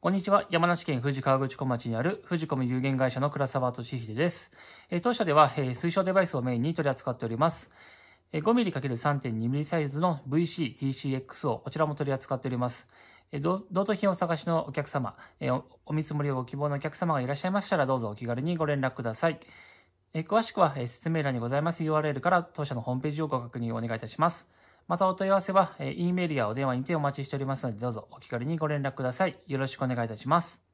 こんにちは。山梨県富士河口湖町にある富士コム有限会社の倉沢俊秀です。当社では推奨デバイスをメインに取り扱っております。5mm×3.2mm サイズの VCTCXO、こちらも取り扱っております。同等品をお探しのお客様、お見積もりをご希望のお客様がいらっしゃいましたら、どうぞお気軽にご連絡ください。詳しくは説明欄にございます URL から当社のホームページをご確認をお願いいたします。またお問い合わせは、えー、E メールやお電話にてお待ちしておりますので、どうぞお気軽にご連絡ください。よろしくお願いいたします。